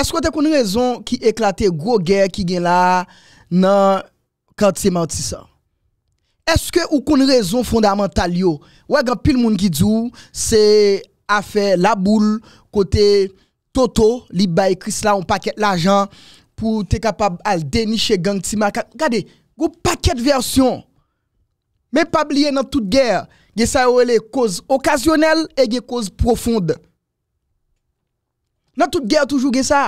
Est-ce que a une raison qui éclate gros guerre qui est là dans quartier ça? Est-ce que ou une raison fondamentale yo? Ouais, grand pile monde qui dit c'est affaire la boule côté Toto, qui et Chris là un paquet l'argent pour être capable de dénicher gang Tima. Regardez, un paquet de versions. Mais pas oublier dans toute guerre, il y a causes occasionnelles et des causes profondes. nan tout gèr toujou gè sa,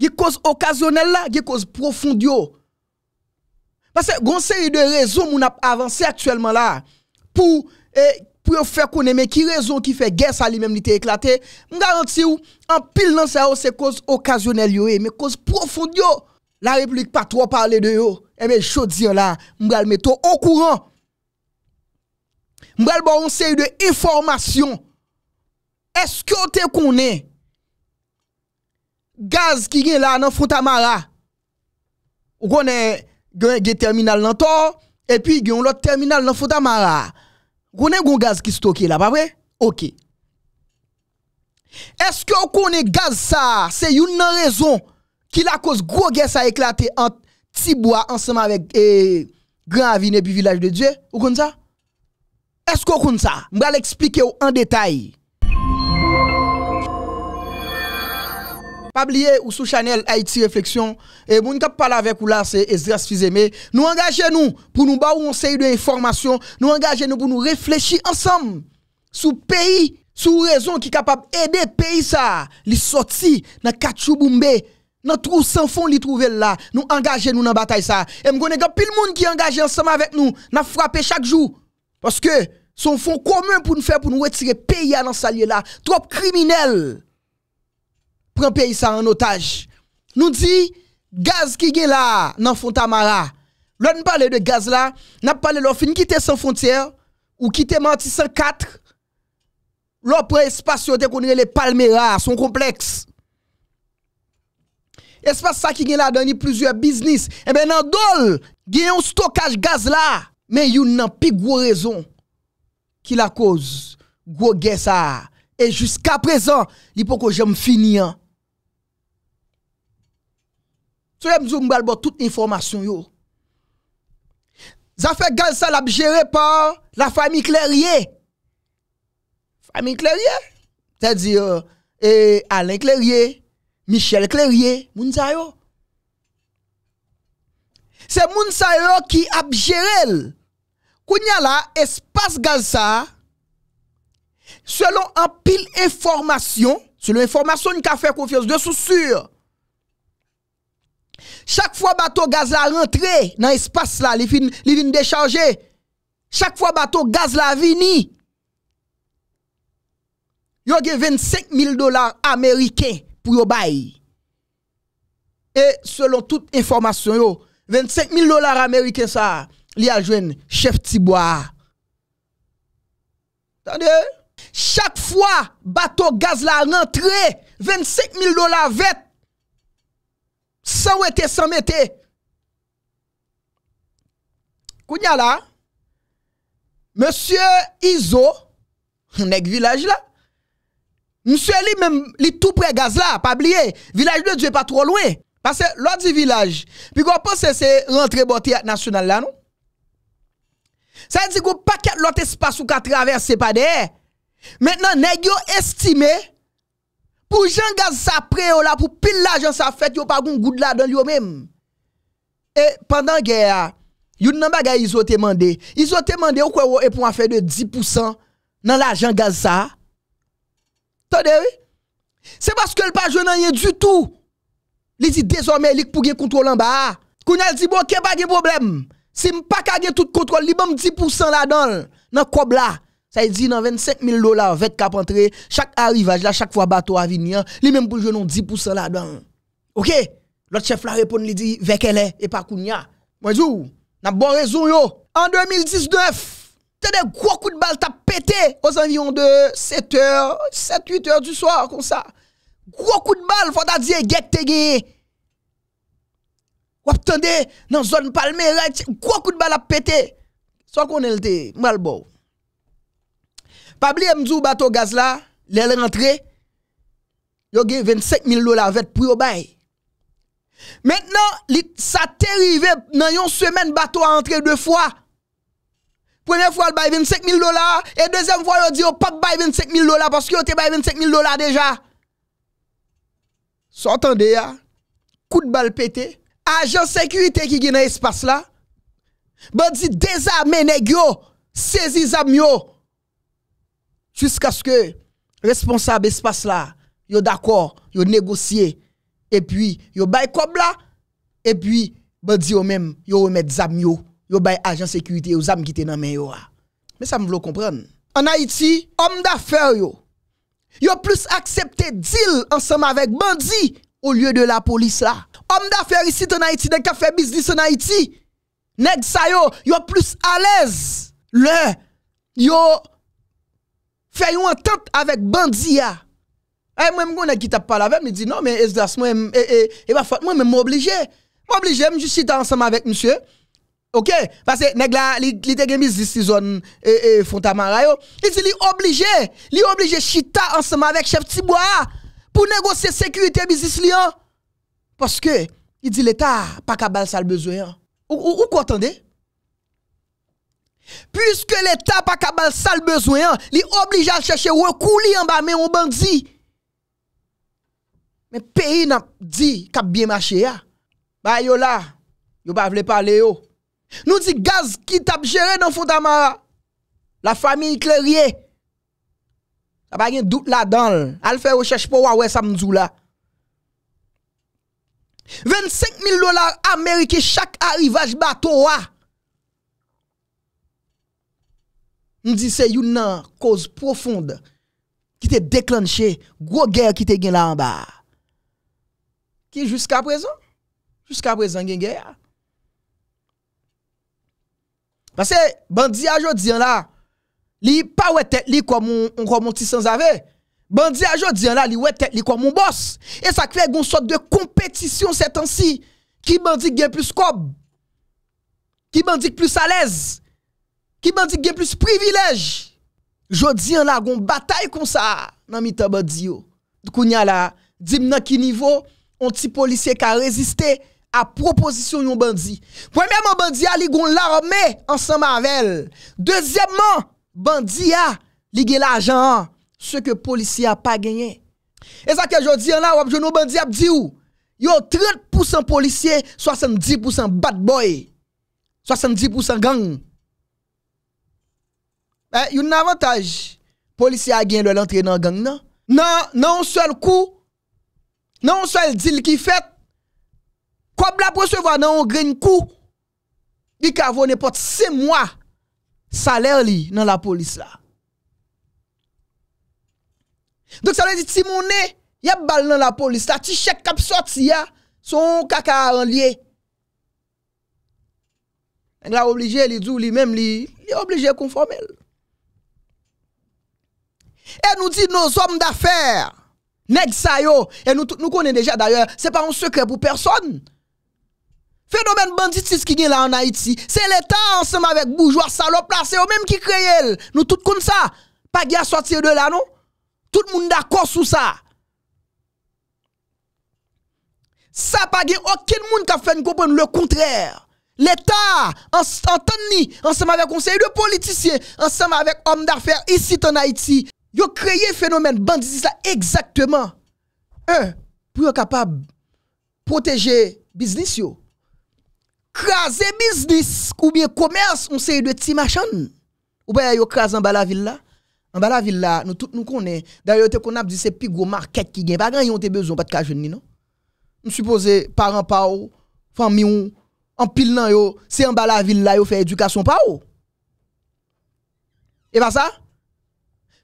gè kòz okasyonel la, gè kòz profond yo. Basè, gòn seri de rezon moun ap avanse aktuelman la, pou, pou yon fè kon eme, ki rezon ki fè gèr sa li mèm li te eklate, mwen garanti yon, an pil nan sa yo eh, se kòz okasyonel yo e, mè kòz profond yo. La replik patro parle de yo, e eh, mè chò diyo la, mwen gal mè to okouran. Mwen gal ba yon seri de informasyon, esk yo te konen, gaz qui est là dans Fontamara. Ou connaît un terminal dans Tor et puis un autre terminal dans Fontamara. Ou connaît un gaz qui stocké là, pas vrai OK. Est-ce que vous connaît gaz ça C'est une raison qui la cause gros gaz ça éclaté entre Tibois ensemble avec eh, Grand Avine et puis Village de Dieu. Ou connaissez ça Est-ce que vous connaissez ça Je vais l'expliquer en détail. Pas ou sous Chanel Haïti Réflexion. Et moun kap parle avec ou là, c'est Esdras Fizeme. Nous engageons nous pour nous ba ou on de information. Nous engageons nous pour nous réfléchir ensemble sous pays, sous raison qui capable aider pays ça. Li sorti dans Kachouboumbe. Dans trou sans fond li trouver là. Nous engageons nous dans bataille ça. Et m'konnais tout pile monde qui engage ensemble avec nous, n'a frappé chaque jour. Parce que son fond commun pour nous faire pour nous retirer pays à l'ensalier là, trop criminel. Pren peyi sa an otaj. Nou di, gaz ki gen la nan fonta mara. Lò n'pale de gaz la, nan pale lò fin kite san fonter, ou kite manti san katre, lò pre espasyon te konne le palmera, son kompleks. Espa sa ki gen la dan ni plizye biznis, e men nan dol, gen yon stokaj gaz la, men yon nan pi gwo rezon, ki la koz gwo gen sa. E jiska prezan, li poko jom fini an, So yem Zoom mbal toute information information. yo. Zafè gaz sa par la famille Clérier. Famille klerye. c'est à dire euh, Alain Clérier, Michel Clérier, moun C'est yo. qui a géré yo la, espace selon un pile information, selon information qui a fait confiance de sou Chak fwa bato gaz la rentre nan espas la, li vin dechange. Chak fwa bato gaz la vini, yo ge 25 000 dolar Amerike pou yo bayi. E selon tout informasyon yo, 25 000 dolar Amerike sa li a jwen chef tibwa. Chak fwa bato gaz la rentre, 25 000 dolar vet, San wetè, san metè. Kounya la, Monsye Izo, Nèk vilaj la, Monsye li mèm li tou pre gaz la, Pa bliye, Vilaj le djè pa tro louè, Pase lò di vilaj, Pi kòpò se se rentre boti at nasyonal la nou. Sa yè di kòpò pa kè lò te spas ou ka traversè pa deè, Mètnen nèk yo estimè, Pou jan gaz sa pre yon la pou pil la jan sa fet yon pa goun goud la don yon mem. E, pandan gaya, yon nan bagay izote mande. Izo te mande ou kwe yon e epon afe de 10% nan la jan gaz sa. Tode yon? Se baske l pa joun nan yon du tout. Li di dezorme lik pou gen kontrol an ba. Koun al di bon ke bagi problem. Si m pa kage tout kontrol, li bom 10% la don nan kob la. Ça dit dans 25 000 dollars, 20 cap chaque arrivage là, chaque fois bateau à venir, lui même pour jouer 10% là-dedans. OK? L'autre chef là répond, il dit, vec elle est, et pas Kounia. Moi, je dis, n'a bon raison yo. En 2019, t'as des gros coups de balle, t'as pété aux environs de 7h, 7, 8h du soir, comme ça. Gros coup de balle, faut dire, gek te gagné. Ou attendez, dans zone palmeraie, gros coup de balle a pété. Soit qu'on est le mal beau Pabli m'dou bateau gaz là, l'elle il yon gen 25 000 dollars avec pour yo bay. Maintenant, ça t'est dans une semaine bateau a entré deux fois. Première fois, il bay 25 000 dollars. Et deuxième fois, il dit, pas bay 25 000 dollars parce qu'il te bay 25 000 dollars déjà. S'entendez, ya. coup de balle pété. Agent sécurité qui est dans l'espace là. Bandi désarmé nèg yo, saisi zam yo jusqu'à ce que responsable espace là, yo d'accord, yo négocié et puis yo bay cobla. et puis bandi yo même yo remet zam yo, yo bay agent sécurité aux zam qui dans main yo. Mais ça me veut comprendre. En Haïti, homme d'affaires yo yo plus accepté deal ensemble avec Bandi au lieu de la police là. Homme d'affaires ici en Haïti, de café business en Haïti. Nèg sa yo, yo plus à l'aise. Le yo faites une entente avec Bandia. Et eh, moi, je qui t'a parlé avec, me dit non, mais Esdras, moi, et, faut moi, je m'obliger, m'obliger, je suis ensemble avec monsieur. OK? Parce que nèg là, il était gain business zone et e, Fontamara yo. Il dit li obligé, il obligé chita ensemble avec chef Tibois pour négocier sécurité business li Parce que il dit l'état pas qu'à ça le besoin. Ou quoi attendez? Puske l'Etat pa kabal sal bezwen, li oblijal chèche wèkou li yon ba mè yon bandi. Mè peyi nan di kab bien mache ya. Ba yon la, yon pa vle pale yo. Nou di gaz ki tab jere nan fondamara. La fami yi klerye. La fami yi klerye. La pa gen dout la danl. Al fè wè chèche pou wè samdou la. 25.000 dolar Amerike chak arrivaj baton wè. m di se yon nan koz profond ki te deklanche gwo gaya ki te gen la anba. Ki jiska prezon? Jiska prezon gen gaya? Pase, bandi ajo diyan la, li pa wetet li kwa moun romonti san zave. Bandi ajo diyan la, li wetet li kwa moun bos. E sak fe yon sot de kompetisyon setan si ki bandi gen plus kob. Ki bandi gen plus alez. Ki bandi gen plus privilej. Jodi an la goun batay kon sa. Nan mi taba diyo. Kounya la, dim nan ki nivou, onti polisye ka reziste a proposisyon yon bandi. Premèm an bandi a li goun larme an san mavel. Dezyèmman, bandi a li gen la ajan an. Se ke polisye a pa genye. E zake jodi an la, wap jenou bandi ap diyo. Yo 30% polisye, 70% bad boy. 70% gang. Eh, yon n'avantage, polisi a gen lò l'antre nan gang nan, nan yon sel kou, nan yon sel dil ki fet, kwa blap wè sewa nan yon gen kou, bi kavò ne pot se mwa salèr li nan la polis la. Dok salèr di ti mounè, yè bal nan la polis la, ti chèk kap sot si ya, son kaka an liye. Yon la oblije li djou li menm li, li oblije konformel. Et nous dit nos hommes d'affaires. Nèg sa yo. Et nous, nous connaissons déjà d'ailleurs, ce n'est pas un secret pour personne. Phénomène banditisme qui est là en Haïti, c'est l'État ensemble avec bourgeois salope là, c'est eux-mêmes qui créent. Nous tous comme ça. Pas à sortir de là, non? Tout le monde d'accord sur ça. Ça pas aucun monde qui a fait comprendre le contraire. L'État, en, en ensemble avec conseil de politiciens, ensemble avec hommes d'affaires ici en Haïti, Yo créé phénomène banditisme exactement. Un, pour être capable protéger business yo. Craser business ou bien commerce, on sait de petits machins. Ou bien yo crase en bas la ville là. En bas la ville là, nous tout nous connaissons. D'ailleurs, te qu'on a dit c'est plus gros market qui gagne. Pas grand yon te besoin pas de cajun ni non. Je suppose parents pa ou, famille ou, en pile nan yo, c'est en bas la ville là yo fait éducation pa ou. Et pas ça?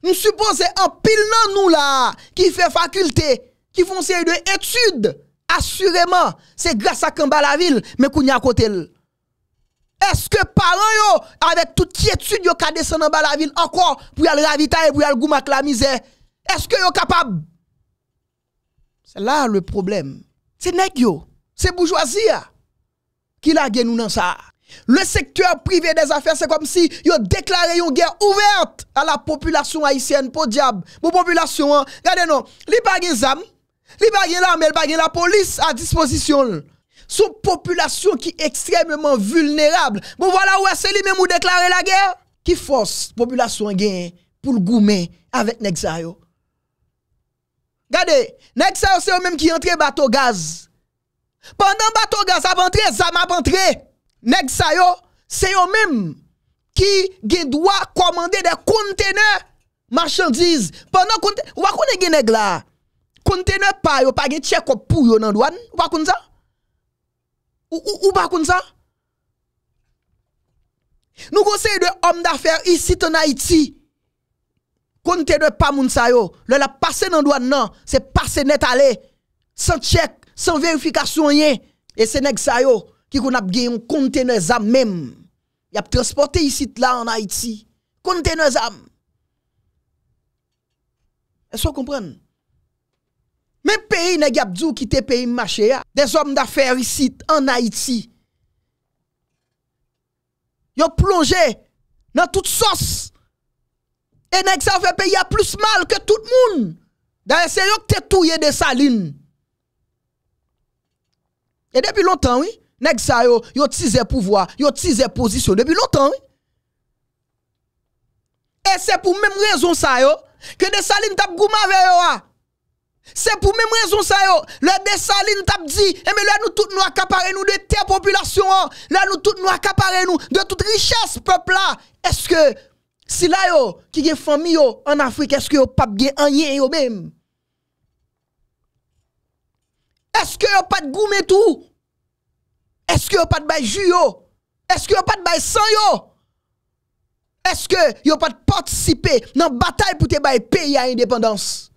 Nous supposons en pile nan nous là, qui fait faculté, qui font série de études. Assurément, c'est grâce à Kamba la ville, mais qu'on y a côté. Est-ce que parents yo, avec toute études yo ka descendre en bas la ville encore pour y aller ravitailler, pour y aller la misère? Est-ce que yo capable? C'est là le problème. C'est nèg c'est bourgeoisie qui la nous dans ça. Le secteur privé des affaires, c'est comme si ils déclaré une guerre ouverte à la population haïtienne. Pour diable, pour population, hein. regardez non, les pas zam, li les pas l'armée, la police à disposition. Son population qui est extrêmement vulnérable. Bon voilà où c'est lui même ou déclarer la guerre. Qui force population gain pour le goumer avec Nexayo. Regardez, Nexayo c'est eux même qui entre bateau gaz. Pendant bateau gaz, avant entrer, ça a nèg sa yo, c'est eux même qui gen droit commander des conteneurs marchandises. Pendant qu'on ou pas connait gen nèg là. Conteneur pa yo pas gen check up pour yo nan douane, ou pas ça? Ou ou, ça? Nous conseillons de hommes d'affaires ici en Haïti. Conteneur pa moun sa yo, le la passer dans douane non, c'est passer net aller sans check, sans vérification rien et c'est nèg sa yo qui qu'on a gagné un conteneur zam même. Y a transporté ici là en Haïti. Conteneur zam. Est-ce que vous comprenez? Même pays il y qui te pays marché des hommes d'affaires ici en Haïti. Yo plongé dans toute sauce. Et nèg ça fait pays a plus mal que tout le monde. D'ailleurs, c'est yo te touillé de saline. Et depuis longtemps, oui nèg ça yo yo tise pouvoir, yo tise position depuis longtemps. Et c'est pour même raison ça yo que des salines tap gouma avec yo. Ah. C'est pour même raison ça yo, le Dessaline t'a dit, et eh, mais là nous tout nous accaparer nous de terre population, hein. là nous tout nous accaparer nous de toute richesse peuple là. Est-ce que si là yo qui gen famille yo en Afrique, est-ce que yo pas gen rien yo même Est-ce que yo pas de tout est-ce que vous pas de ju yo? Est-ce que vous pas de bail sang Est-ce que vous pas de participer dans la bataille pour te bail pays à indépendance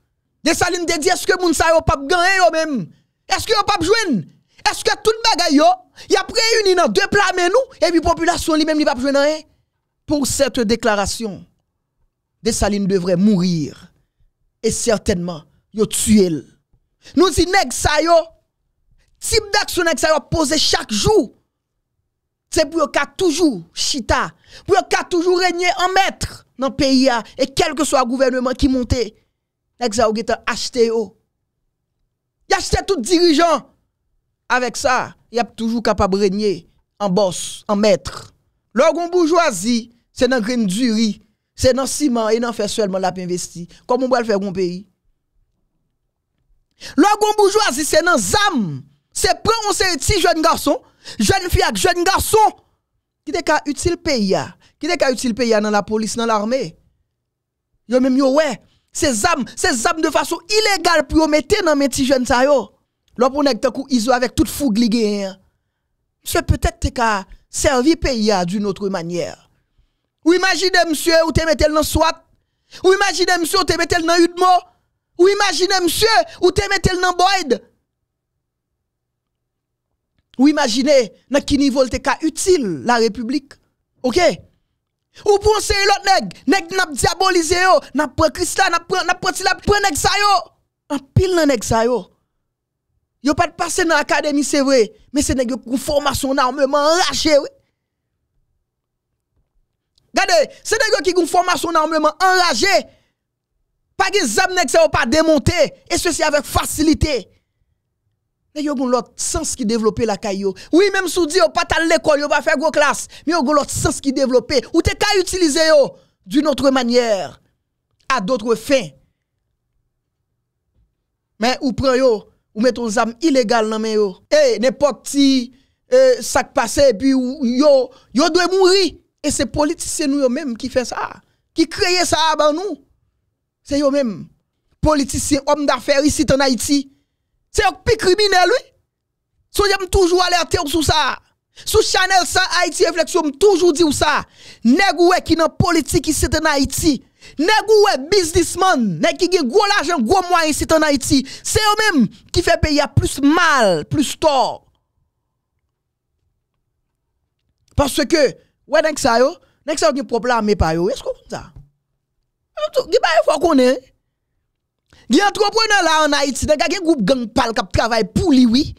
Dessalines de dit est-ce que moun sa yo pas gagner yo même Est-ce que yo pas joindre Est-ce que tout bagay yo y a réuni dans deux plats nous et puis population li même li pas joindre rien Pour cette déclaration Dessalines devrait mourir et certainement yo tuer. Nous dit nèg sa yo Si mdak sou nèk sa yo pose chak jou, se pou yo ka toujou chita, pou yo ka toujou renyen an mètre nan peyi ya, e kelke so a gouvernement ki monte, nèk sa yo gete achte yo. Ya achte tout dirijan, avek sa, yap toujou kapab renyen an bos, an mètre. Lo goun boujou azi, se nan rin djuri, se nan siman, e nan feswèlman lap investi, komon bwa l fè goun peyi. Lo goun boujou azi, se nan zam, C'est prendre ces petits jeunes garçons, jeunes filles avec jeunes garçons qui étaient utile pays qui étaient utile pays dans la police, dans l'armée. Yo même yo ouais, ces âmes, ces âmes de façon illégale pour mettre dans mes petits jeunes ça yo. pour on est avec toute fougue li gagne. Hein. peut-être t'es servi servir pays d'une autre manière. Ou imaginez monsieur ou te mettel dans SWAT. Ou imaginez monsieur ou te mettel dans UDMO. Ou imaginez monsieur ou te mettel dans Boyd. Vous imaginez, dans quel niveau était utile la République. OK? Vous pensez l'autre nèg, nèg n'a diabolisé yo, n'a prend Christ là, n'a pas n'a prend la prend nèg sa yo. En pile nan nèg yo. Yo pas passé dans l'académie, c'est vrai, mais c'est nèg pour formation d'armement enraché. Oui. Regardez, c'est nèg qui ont formation armement enragé. Pas de zam nèg sa yo pas démonté et ceci avec facilité. Mais yon gon l'autre sens qui développe la kayo. Oui, même sous yon pas à l'école, yon pas faire gros classe. Mais yon gon l'autre sens qui développe. Ou te ka utiliser yo d'une autre manière, à d'autres fins. Mais ou prend yo, ou met ton armes illégal dans men yo. Eh, n'importe qui, ça eh, ça passe, et puis yo, yo doit mourir. Et c'est politiciens nous même qui fait ça. Qui crée ça avant bah, nous. C'est eux même. Politiciens, hommes d'affaires ici en Haïti. C'est un plus criminel, lui. oui. suis toujours alerté sur ça. Sur Chanel, ça, Haïti Réflexion, toujours dit ça. Negoué qui dans politique ici en Haïti. Negoué businessman, nèg qui gagne gros l'argent, gros moyen ici en Haïti. C'est eux-mêmes qui font payer plus mal, plus tort. Parce que, ouais, nèg ça yo, nèg ça yo gen propre l'armée pas yo. Est-ce que vous ça? Il faut qu'on est trois entrepreneur là en Haïti, gen groupe gang pal qui travail pour lui oui.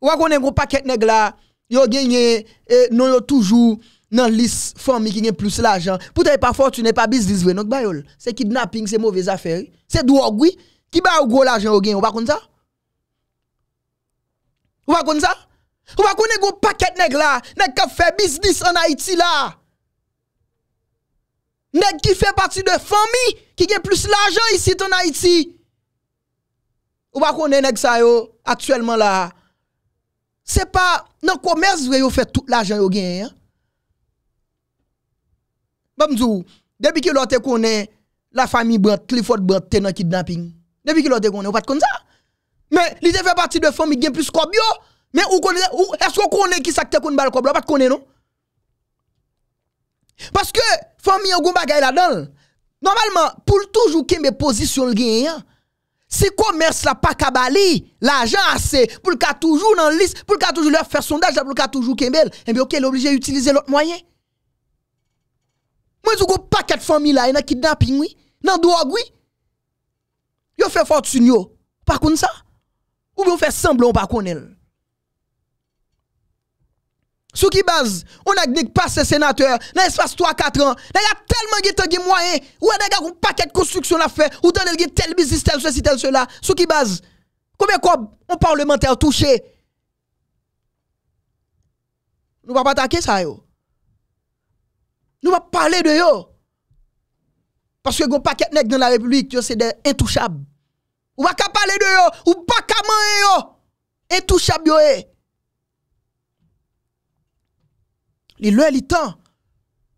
Ou gros paquet nèg la, yo eh, non toujours dans liste famille qui gagne plus l'argent. Pourtant pas fortune, pas business vrai. business, bayol, c'est kidnapping, c'est mauvaise affaire. C'est drogue oui. Qui ba ou gros l'argent ou gagne, ou pas comme ça? Ou va comme ça? Ou un gros paquet là, nèg qui fait business en Haïti là. Nèk ki fè pati de fami ki gen plus l'ajan isi ton Haiti. Ou pa konè nèk sa yo atuelman bon, la. Se pa nan komers we yo fè tout l'ajan yo gen. Ba mzou, debi ki lò te konè la fami brent, Clifford brent, Tenant Kid Damping. Debi ki lò te konè, ou pati konè sa. Men, li te fè pati de fami gen plus kob yo. Men, ou konè, ou, esko konè ki sakte kon bal kob, lò pati konè nou. Paske fami yon goun bagay la dan, normalman pou l toujou keme pozisyon l genyen, se komers la pa kabali, la jan ase, pou l ka toujou nan lis, pou l ka toujou l fè sondaj, eh pou l ka toujou kemel, en bi okè l oblije utilize l ot mwayen. Mwen sou goun pakèt fami la en a kidan pinwi, nan do ogwi, yon fè fòt su nyo, pa kon sa, ou bi yon fè semblon pa kon el. Sous qui base, on a pas passe sénateur dans l'espace 3-4 ans, il y a tellement de moyens, ou il y a un paquet de construction à faire, ou dans a tel business, tel ceci, tel cela. Sous qui base, combien on parlementaire touché? Nous ne pas attaquer ça. Yo. Nous va parler de yo. Parce que gon paquet nèg dans la République, c'est des intouchables. Ou pas parler de yo, ou pas manger yo. Intouchable, yo. Eh. l'heure, le temps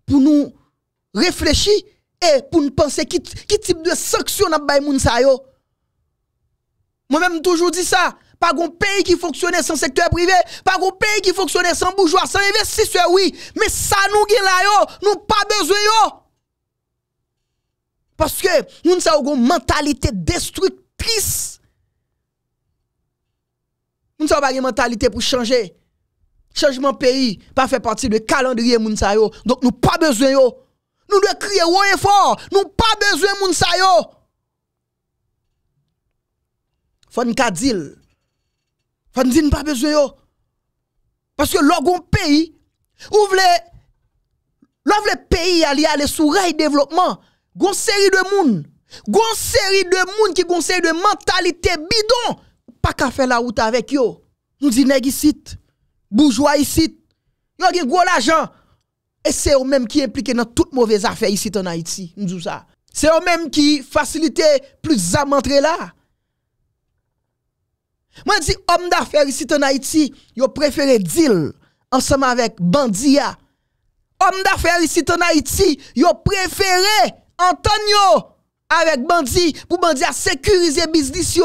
pour nous réfléchir et pour nous penser qui, type de sanction n'a pas moun sa yo. Moi-même toujours dit ça, pas un pays qui fonctionne sans secteur privé, pas un pays qui fonctionne sans bourgeois, sans investisseur, oui, mais ça nous gagne là yo, nous pas besoin yo. Parce que nous avons une mentalité destructrice. Nous avons une mentalité pour changer. Changement pays, pas fait partie de calendrier yo Donc nous pas besoin yo. Nous devons crier haut fort. Nous pas besoin yo Fon kadil. Fon dit pas besoin yo. Parce que l'on pays, ou vle, le pays aller aller sous rail développement. Gon série de moun. Gon série de moun qui gon série de mentalité bidon. Pas qu'à faire la route avec yo. Nous dit nèg bourgeois ici, y a gros l'argent. Et c'est eux même qui impliqués dans toutes mauvaises affaires ici en Haïti, C'est eux même qui facilitent plus à entrer là. Moi dis homme d'affaires ici en Haïti, yo préféré deal ensemble avec bandia. Homme d'affaires ici en Haïti, yo préféré Antonio avec bandit pour Bandia sécuriser business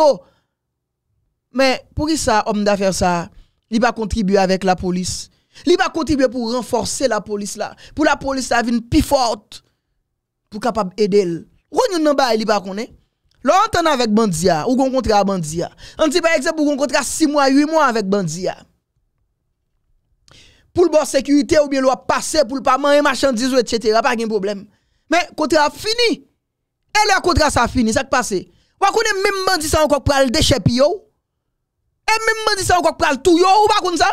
Mais pour ça homme d'affaires ça Li pa kontribuye avèk la polis. Li pa kontribuye pou renforse la polis la. Pou la polis avèn pi fort pou kapab edèl. Goun yon nanbay li pa konè. Lò anten avèk bandiya, ou kon kontra bandiya. An di pa ekse pou kon kontra 6 mwa, 8 mwa avèk bandiya. Poul bò sekurite ou bien lò apase, poul pa man yon machan dizwè, etc. Apar gen problem. Men, kontra fini. Elè kontra sa fini, sa k'pase. Wa konè mèm bandiya ankok pou al deche pi yow. E mèm bandisa ou kwa pral tou yo ou bakoun sa?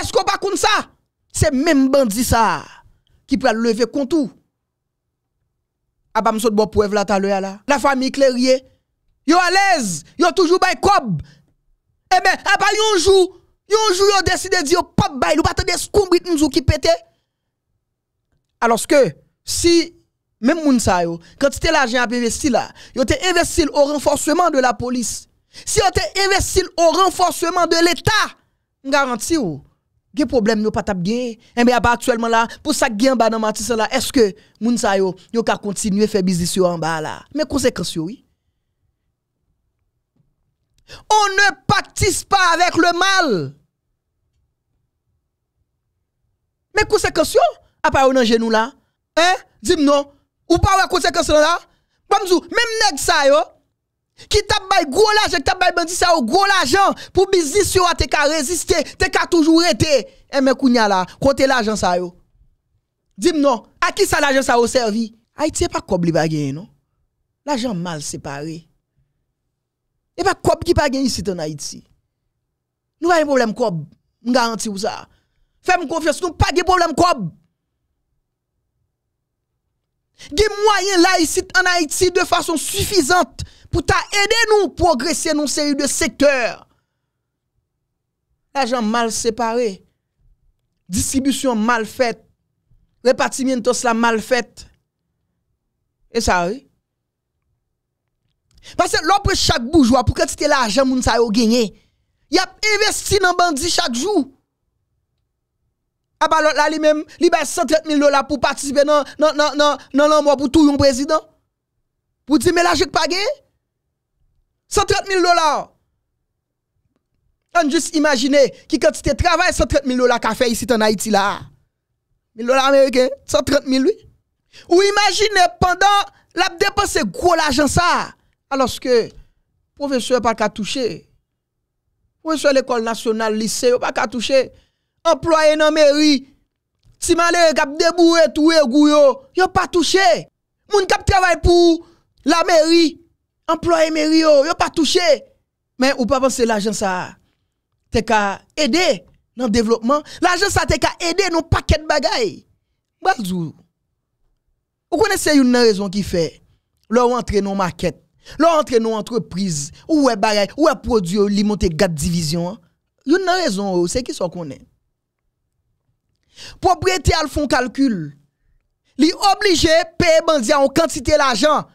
E sko bakoun sa? Se mèm bandisa ki pral leve kontou. Aba msot bo poev la talwe ala. La fami klerye. Yo alez. Yo toujou bay kob. E men, aba yonjou. Yonjou yo deside diyo. Pob bay. Lou batade skoumbri tounzou ki pete. Aloske, si... même moun sa yo, es l'argent à investi là, yo te investi au renforcement de la police. Si yo te investi au renforcement de l'État, on garantit ou, gen problème yo pas tap gagné. Et eh bien actuellement là, pour ça gen ba dans Matisse là, est-ce que moun sa yo, yo ka continuer faire business en bas là? Mais conséquences oui. On ne pactise pas avec le mal. Mais conséquences yo, à pas nan genou là, hein? Dis-moi non. Ou pa wè kote konselon la? Bamzou, mè mnèk sa yo Ki tap bay gro lajan, ki tap bay bandi sa yo Gro lajan pou biznis yo a te ka reziste Te ka toujou rete E mè kounya la, kote lajan sa yo Dim non, a ki sa lajan sa yo servi? Haiti e pa kob li bagen yo Lajan mal separe E pa kob ki bagen yon siton Haiti Nou wè yon problem kob M garanti wou sa Fè m konfios, nou pag yon problem kob Ge mwayen la yisit an a yisit de fason sufizant pou ta ede nou progresye nou seri de sektor. L'ajan mal separe, disibusyon mal fete, repati mien tos la mal fete. E sa yi? Pase lopre chak boujwa pou ket se te la ajan moun sa yo genye. Yap investi nan bandi chak jou. A ah bah lot la li même li 130 000 pour participer participer. Non, non, non, nan, non, lan pour pou tout yon président. Pou di là la jek 130 000 dollars. On juste imaginer qui quantité de travail 130 000 dollars qu'a fait ici en Haïti là. 1000 dollars américains, 130 000 Ou imaginez pendant l'a dépense gros l'argent ça alors que professeur pas qu'à toucher. Professeur l'école nationale, lycée, pas qu'à toucher employé dans la mairie, si malheureux qui déboué tout gouyo yo, pas touché. Moun qui travaillent pour la mairie, employé mairie yo, yo pas touché. Mais ou pas penser l'argent ça te ka aider dans le développement. L'agence ça te ka aider dans paquet de bagaille. Bazou. Vous connaissez une raison qui fait leur entrée dans market, leur entre dans entreprise, ou est bagaille, ou est produit, li monter gade division. Une raison, c'est qui vous connaissez. Propriete al fon kalkul li oblije peye bandiya an kantite l ajan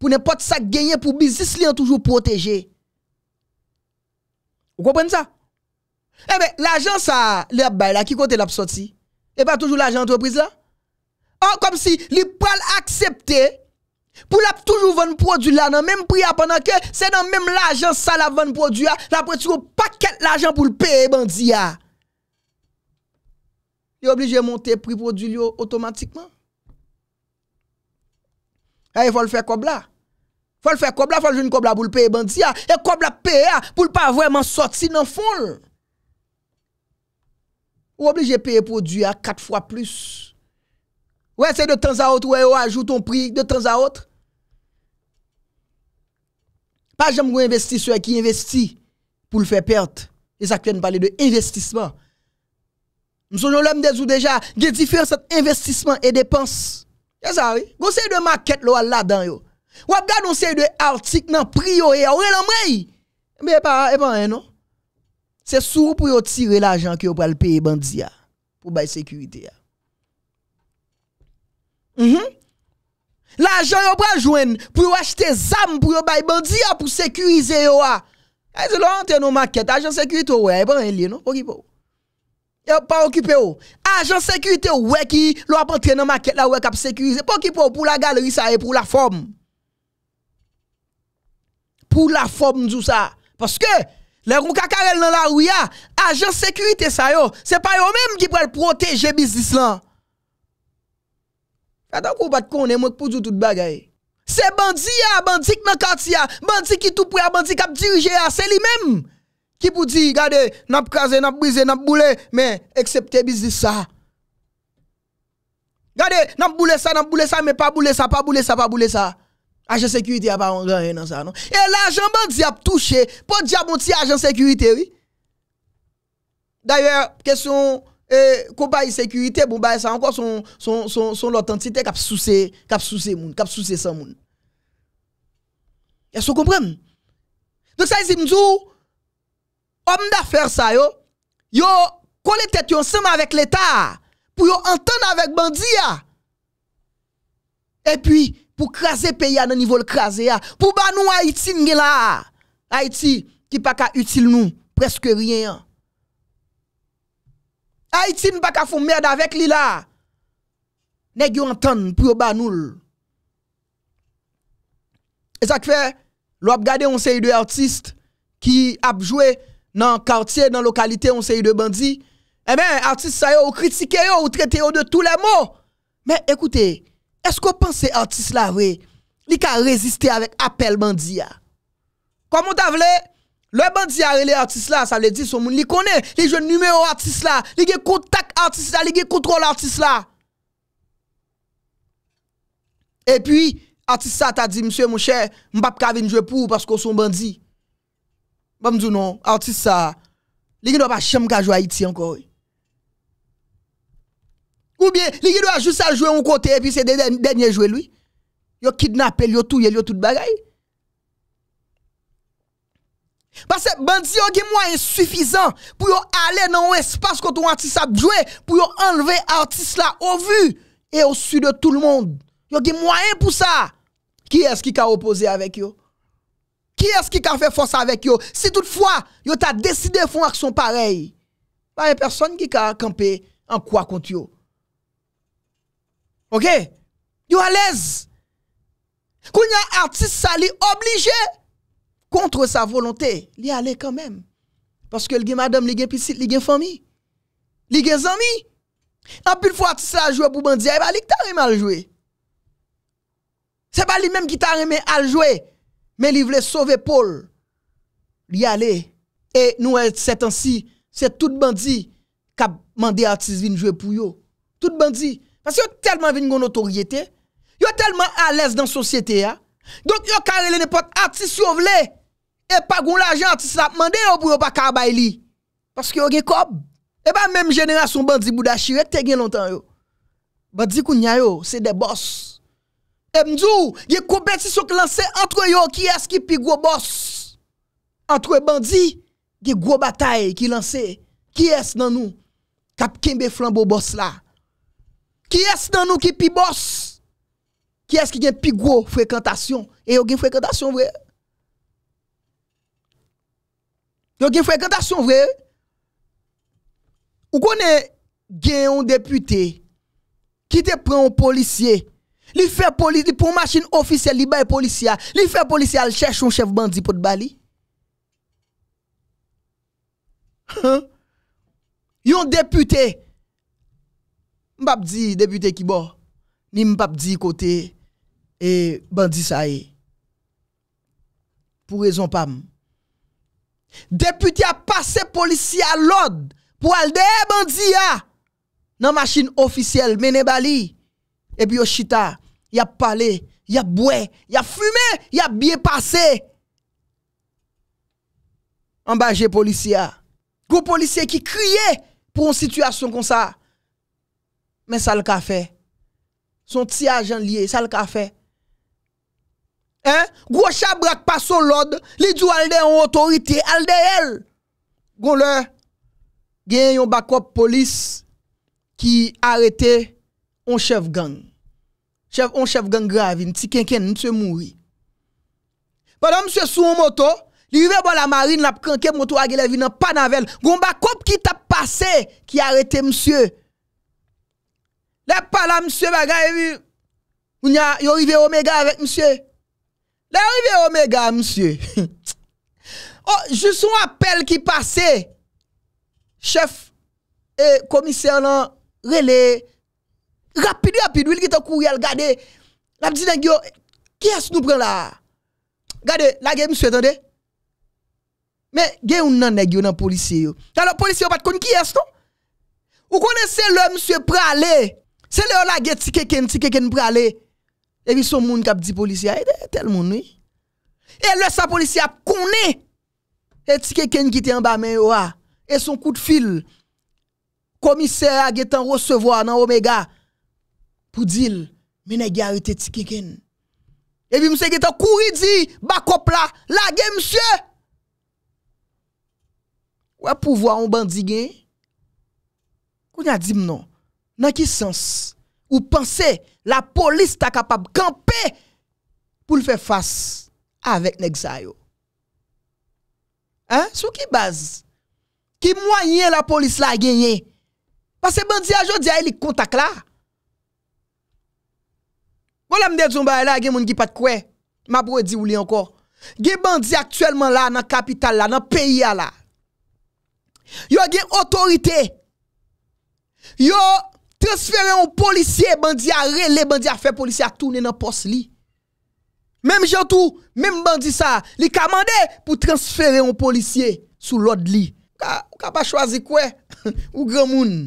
pou ne pot sa genye pou bizis li an toujou proteje. Ou kompenn sa? Ebe, eh l ajan sa li ap bay la ki kote l ap soti, e pa toujou l ajan antreprise la? An oh, kom si li pral aksepte pou l ap toujou ven produ la nan menm priya panan ke se nan menm l ajan sa la ven produ la, la pou toujou paket l ajan pou l peye bandiya. e oblige monte pri prodil yo otomatikman. E fol fè kobla. Fol fè kobla, fol jouni kobla pou l'peye bandi ya, e kobla peye ya pou l'pa vwèman sot si nan fon. Ou oblige peye prodil ya kat fwa plus. Ou esey de tans a ot, ou esey ou ajoute un pri de tans a ot. Pa jem gwen investi sou e ki investi pou l'fè perte. E sa kwen pale de investisman. M soujoun lèm de zou deja, ge di fèr sèt investisman e depans. Ya zari? Gò se yon de maket lò a ladan yo. Wap gàd yon se yon de artik nan priyo e, a ouè lèm mèi? Mèi e pa an, e pa an, no? Se sou pou yo tire l'ajan ki yo pral peye bandi ya, pou bay sekurite ya. Mh mh? L'ajan yo pral jwen, pou yo achete zam, pou yo bay bandi ya, pou sekurize yo a. E zè lò an te nou maket, ajan sekurite ouè, e pa an lè, no? Fok yi pou. Ewa pa okipe yo. Ajan sekurite yo weki, lwa pa tre nan maket la wek ap sekurite. Se pa okipe yo pou la galeri sa e pou la fom. Pou la fom nou sa. Paske, le roun kaka rel nan la ou ya, ajan sekurite sa yo, se pa yo menm ki pou el proteje bizis lan. Ata kou bat konen moun pou djoutout bagay. Se bandi ya, bandi ki nan kati ya, bandi ki tou pou ya, bandi ki ap dirije ya, se li menm. Ki pou di, gade, nanp kaze, nanp brize, nanp boule, men, eksepte bizi sa. Gade, nanp boule sa, nanp boule sa, men, pa boule sa, pa boule sa, pa boule sa. Ajen sekurite apan, nan sa, nan. E la, jamban di ap touche, pou di ap mouti ajen sekurite, oui. Daye, kesyon, e, kopayi sekurite, bon, baye sa, anko son, son, son, son l'autentite kap souse, kap souse moun, kap souse sa moun. E sou komprem? Dok sa, e zi mdjou, ou? Om da fèr sa yo, yo kon lè tèt yon sèm avèk l'Etat, pou yo antèn avèk bandi ya, e pi pou krasè peyi ya nan nivou l'krasè ya, pou ban nou Haiti nge la, Haiti ki pa ka util nou, preske rien. Haiti n'pa ka fè mèd avèk li la, neg yo antèn pou yo ban nou. E sa kifè, lò ap gade yon sey de artiste, ki ap jwè, dans quartier, dans la localité, on sait de bandits. Eh bien, artiste ça yo, ou critiqué yo, ou traité de tous les mots. Mais écoutez, est-ce que vous pensez artiste là, vrai, li ka résister avec appel bandit Comment t'as vu? Le bandit a relé artiste là, ça veut dit son monde li connaît, li jeunes numéro artiste là, li gen contact artiste là, li gen contrôle artiste là. Et puis, artiste ça t'a dit, monsieur, mon cher, m'pap ka vin jouer pour parce qu'on son bandit. Bon, me non, artiste ça, il doit pas jamais jouer à Haïti encore. Ou bien, il doit juste à jouer un côté et puis c'est dernier jouer lui. Yo kidnappé, yo il yo tout bagay. Parce que bandi yo gen moyen suffisant pour yo aller dans un espace quand un artiste a joué pour yo enlever artiste là au vu et au sud de tout le monde. Yo gen moyen pour ça. Qui est-ce qui a opposé avec yo? qui est-ce qui a fait force avec eux Si toutefois, yo t'a décidé de faire une action pareille, pas une personne qui a campé en quoi contre eux. OK Yo à l'aise. Quand un artiste sali obligé contre sa volonté, il allait quand même. Parce que le madame, il y a petite, il famille, famille. Il y a amis. En plus, fois artiste a joué pour bandit, eh ben, il t'a mal joué. C'est pas lui-même qui t'a remis à jouer. Men li vle sove pol, li ale, e nou e eh, setan si, se tout bandi kab mandi artist vin jwe pou yo. Tout bandi, pas yo telman vin goun otoriyete, yo telman ales dan sosyete ya. Donk yo kare le nepot artist yo vle, e pa goun la jen artist la mandi yo pou yo pa kabay li. Paske yo gen kob, e eh ba menm jenerasyon bandi bouda chire te gen lontan yo. Bandi kou nyayo, se de bos. Mdou, gen kompetisyon ki lanse antwe yo, ki es ki pi gro bos. Antwe bandi, gen gro batay ki lanse. Ki es nan nou, kap kenbe flanbo bos la. Ki es nan nou ki pi bos. Ki es ki gen pi gro frekantasyon. E yo gen frekantasyon vre. Yo gen frekantasyon vre. Ou konen gen yon depute, ki te pren yon polisye. Li fè polis, li pou machin ofisel, li baye polisya. Li fè polisya, li chèche yon chèv bandi pou d'Bali. Yon deputè, mbap di deputè ki bo, ni mbap di kote, e bandi sa e. Pou rezon pam. Deputè a pase polisya lod, pou al de e bandi ya. Nan machin ofisel, menen Bali, e bi yo chita, il a parlé, il a boué, il a fumé, il a bien passé. En bas, j'ai policier. Gros policier qui criait pour une situation comme ça. Mais ça le fait. Son petit agent lié, ça le fait. Hein? Gros chabrak passe au lode, li dit alde en autorité, alde elle. Gon le, gen yon backup police qui arrêté un chef gang chef, on chef gang grave, un petit quinquen, monsieur mouri. Pendant monsieur sous un moto, rive bon la marine, l'a canqué moto à la pas en panavel. Gomba cop qui t'a passé, qui a arrêté monsieur. Là, pas là, monsieur bagay, on a arrivé Omega avec monsieur. Là, arrivé Omega, monsieur. oh, juste un appel qui passait. Chef et commissaire, relais Rapidu, rapidu, il git an kouyel, gade, l ap di nan gyo, ki es nou pran la? Gade, l agen mswe tan de? Me, ge ou nan nan gyo nan polisiyo. Dan l polisiyo pat kon ki es ton? Ou konen selon mswe prale, selon l agen tikeken, tikeken prale, evi son moun kap di polisiyo, e tel moun nou. E l esan polisiyo ap konen, e tikeken gite an ba men yo a, e son kou de fil, komisera ge tan resevo an an omega, Pou dil, mene gya yote ti kenken. Evi mse gen tan kou yi di, bakop la, la gen mse. Kwa pouvo a yon bandi gen? Kwa yon a di mnon? Nan ki sens ou panse la polis ta kapab kampe pou l fe fas avek neg sa yo? Sou ki baz? Ki mwa yon la polis la gen yon? Pase bandi a jodi a yon kontak la? Wolem de Djoumbaye la gen moun gipat kwe? Mabou e di ou li ankor. Gen bandi aktuelman la nan kapital la, nan peyi la. Yo gen otorite. Yo transferen ou polisye, bandi a rele, bandi a fe polisye, a toune nan pos li. Mem joutou, mem bandi sa, li kamande pou transferen ou polisye sou lod li. Ou ka pa chwazi kwe? Ou gremoun?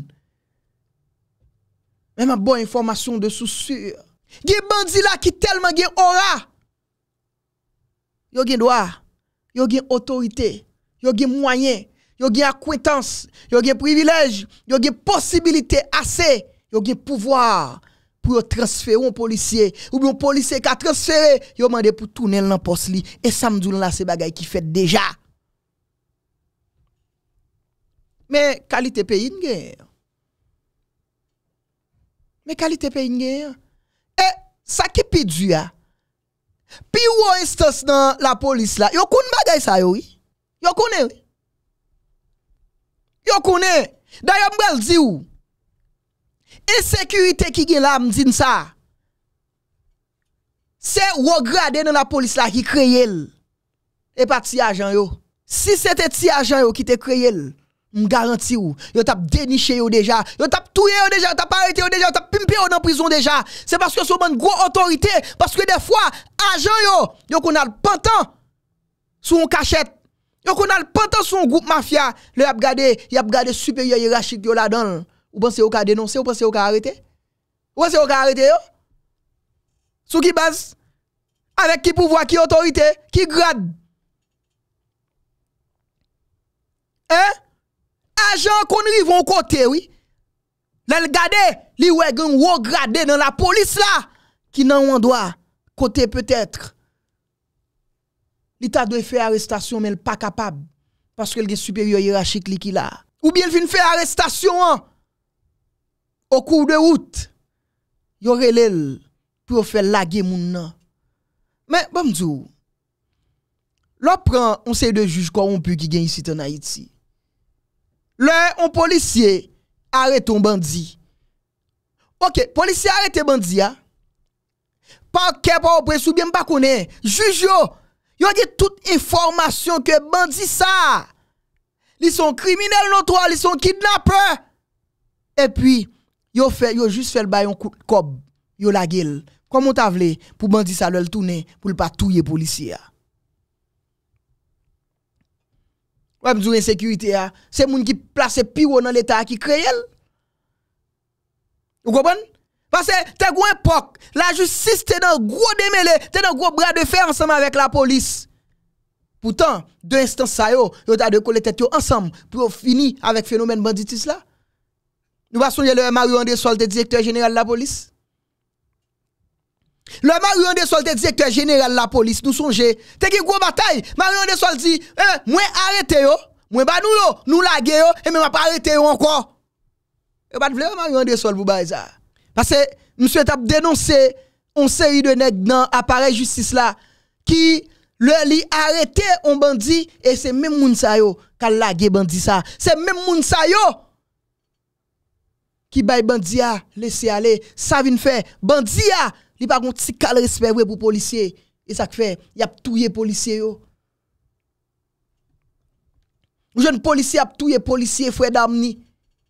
Mem a bon informasyon de sou sur. Gen bandi là qui tellement gen aura. Yo gen droit, yo gen autorité, yo gen moyen, yo gen acquaintance, yo gen privilège, yo gen possibilité assez, yo gen pouvoir pour transférer un policier ou bien un policier qui a transféré, yo demandé pour tourner dans poste li et samedi là c'est bagay qui fait déjà. Mais qualité pays une Mais qualité pays une Sakipi dya, pi woy stos nan la polis la, yo koun bagay sa yo, yo kounen, yo kounen, da yo mbel di ou, e sekurite ki gen la mdin sa, se woy grade nan la polis la ki kreyel, e pa ti ajan yo, si se te ti ajan yo ki te kreyel, me garantis ou yo tap déniché yo déjà yo tap tué yo déjà tap arrêté yo déjà tap pimpé yo dans prison déjà c'est parce que avez une gros autorité parce que des fois agent yo yo qu'on le pantan sous un cachette yo qu'on a le pantan sous un groupe mafia le yap gade, gardé gade supérieur hiérarchique yo là-dedans ou pensez yo ka dénoncé, ou pensez yo ka arrêté ou pensez yo ka arrêter yo sous qui base avec qui pouvoir qui autorité qui grade hein Ajan konri von kote, oui. Lè l'gade, li wè gen wò grade nan la polis la, ki nan wè an doa, kote peut-être. Li ta dwe fè arrestasyon, men l'pa kapab, paske l'ge superior yirachik li ki la. Ou bi l'vin fè arrestasyon an, o kou de wout, yore lè l'profe lage moun nan. Men, bon mzou, lò pran, on se de juj koronpü ki gen yisite nan Haiti, Le yon polisye, arete yon bandi. Ok, polisye arete bandi, ha? Pa ke pa ou pre soubyen pa konen. Juj yo, yo di tout informasyon ke bandi sa. Li son kriminel notwa, li son kidnappe. E pi, yo jist fel bayon kob, yo la gil. Kwa moun ta vle, pou bandi sa lel toune, pou l pa touye polisye, ha. C'est me dire insécurité a, ah, c'est moun qui place pire dans l'état qui crée Vous comprenez Parce que t'es gros poc. la justice t'es dans gros démêlé, t'es dans gros bras de fer ensemble avec la police. Pourtant, deux instances ça yo, yo t'a de coller tête ensemble pour finir avec phénomène banditis là. Nous va songer le Mario André Sol, directeur général de la police. Le Marion Desol était directeur général de la police, nous songez. T'es qui grosse bataille. Marion sol dit, eh, moi arrêtez yo, moi ba nous yo, nous lague yo, et même pas arrêté yo encore. Et eh, pas de Marion vous baise ça. Parce que monsieur souhaitons dénoncer une série de nègres dans de justice là qui le li arrêté un bandit et c'est même moun sa yo qui lagué bandit ça. C'est même moun sa yo qui bail bandit a laisser aller. Ça vient faire bandit a Li pa konti si kal respe wè pou policye. E sak fè, y ap touye policye yo. Ou jen policye ap touye policye fwe damni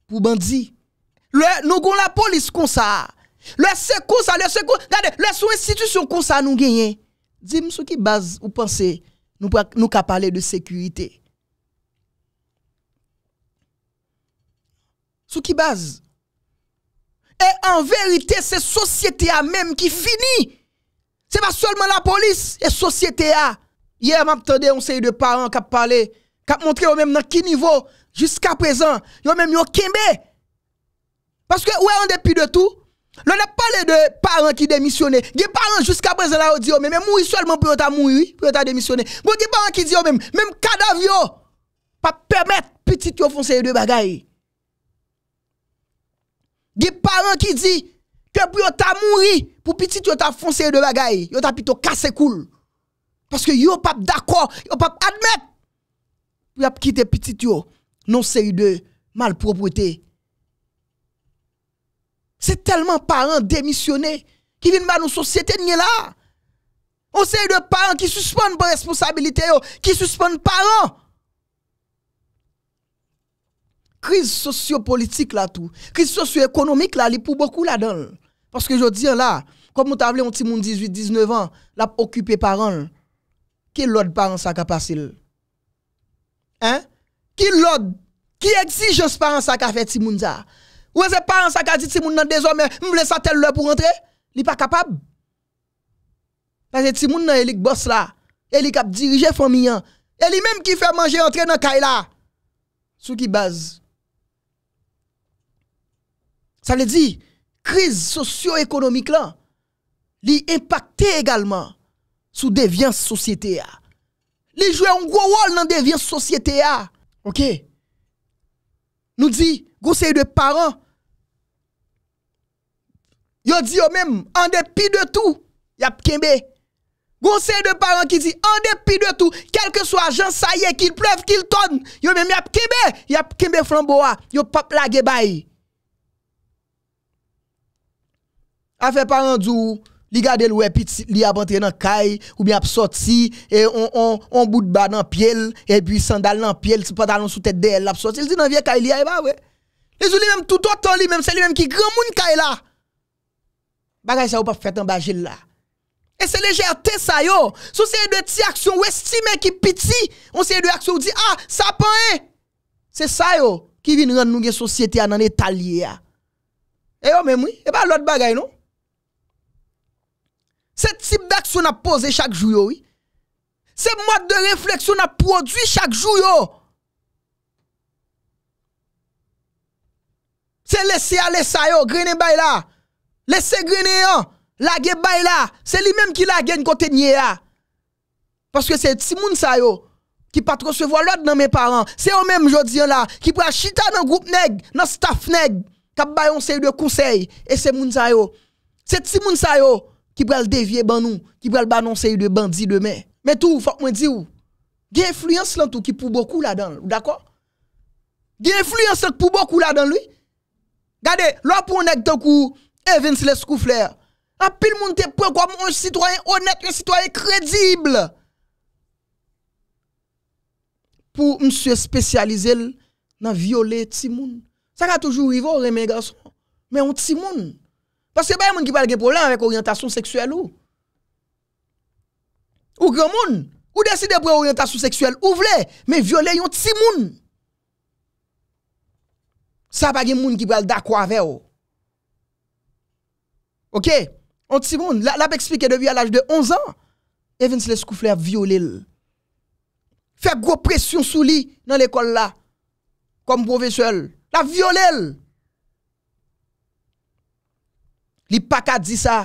pou bandzi. Le nou kon la polis kon sa. Le se kon sa, le se kon sa. Gade, le sou institusyon kon sa nou genyen. Dime sou ki baz ou panse nou ka pale de sekurite. Sou ki baz ou panse nou ka pale de sekurite. Et en vérité, c'est société à même qui finit. C'est pas seulement la police, et société à. Hier, m'attendais un série de parents qui parlé, qui montré au même dans qui niveau, jusqu'à présent, eux même yo kembe. Parce que, ouais, en dépit de tout, l'on a parlé de parents qui démissionnaient. Des parents jusqu'à présent, là, dit eux oh, même mais mourir seulement pour t'a mourir, pour t'a démissionner. » Bon, des parents qui disent oh, même, même cadavre, pas permettre petit yo font série de bagaille des parents qui disent que pour t'a mouri, pour petit yo t'a foncé de bagaille, yo t'a plutôt cassé cool. Parce que yo pas d'accord, yo pas admettre. avez quitté petit yo non série de malpropreté. C'est tellement parents démissionnés qui viennent dans nos sociétés là. On série de parents qui suspendent par responsabilité, qui suspendent parents crise sociopolitique là tout, crise socio-économique là, il pour beaucoup là-dedans. Parce que je dis là, comme nous avons un petit monde 18, 19 ans, l'a occupé parents. Qui l'autre parent ça sa Hein? Qui l'autre qui exige parent ça qu'a fait timoun ça? Ou est-ce parent ça ka dit timoun nan désormais, m'vle sa tel l'heure pour rentrer? Il pas capable. Parce que timoun nan elik boss là, elik a diriger famille hein. Et lui même qui fait manger entrer dans caille là. Sous qui base? Ça veut dire, crise socio-économique là, li impacte également sous déviance société a. Li joue un gros rôle dans déviance société a. OK. Nous dit conseil de parents Yon dit eux même en dépit de tout, y a kembe. Conseil de parents qui dit en dépit de tout, quel que soit Jean est, qu'il pleuve qu'il tonne, yon même y a kembe, y a kembe flamboa, yo pas plagué A fait par dou, li gade l'ouè e petit, li a rentré nan kay, ou bien ap sorti, et on, on, bout de bas dans piel, et puis sandal dans piel, pantalon sous tête d'elle, la sorti. Il dit nan vie kay li a, pas e ouais. Les ou même tout autant lui-même, c'est lui-même qui grand moun caille là. Bagay ça ou pas fait en la. là. Et c'est légèreté ça yo. Sous ces deux petites actions, ou estime qui piti, on ces de actions, ou dit, ah, ça pas C'est ça yo, qui vient rendre nous société en etalie lié. Et yo même oui, et pas l'autre bagay non. Ce type d'action a posé chaque jour, oui. Ce mode de réflexion a produit chaque jour, C'est laisser aller ça, yo, grené bay là. Laissez grené hein. yo, La bay là. C'est lui-même qui la gagne côté nye là. Parce que c'est Timoun ça, yo qui pas recevoir l'autre dans mes parents. C'est eux même jodi là qui prend chita dans le groupe neg, dans le staff neg qui a yon série de conseils et c'est moun ça, yo. C'est timoun moun yo qui e, le dévier ban nous, qui le balancer de bandits demain. Mais tout, faut que moi dise Il y a une influence là tout qui pour beaucoup là-dedans, d'accord Il y a influence pour beaucoup là-dedans lui. Regardez, là pour un tant coup Evans les Scouflair. Un pile monde te prend comme un citoyen honnête, un citoyen crédible. Pour monsieur spécialisé dans violer monde. Ça a toujours arrivé mes garçon. Mais on Timoun. Paske baye moun ki pal ge pou lan vek oryentasyon seksuel ou. Ou gran moun, ou deside pou oryentasyon seksuel ou vle, me viole yon tsi moun. Sa pa gen moun ki pal da kwa ve ou. Ok, yon tsi moun, la pe eksplike devyo alaj de 11 an, evin se le skoufle a viole l. Fè gro presyon sou li nan l'ekol la, kom pou ve sèl. La viole l. Li pa ka di ça.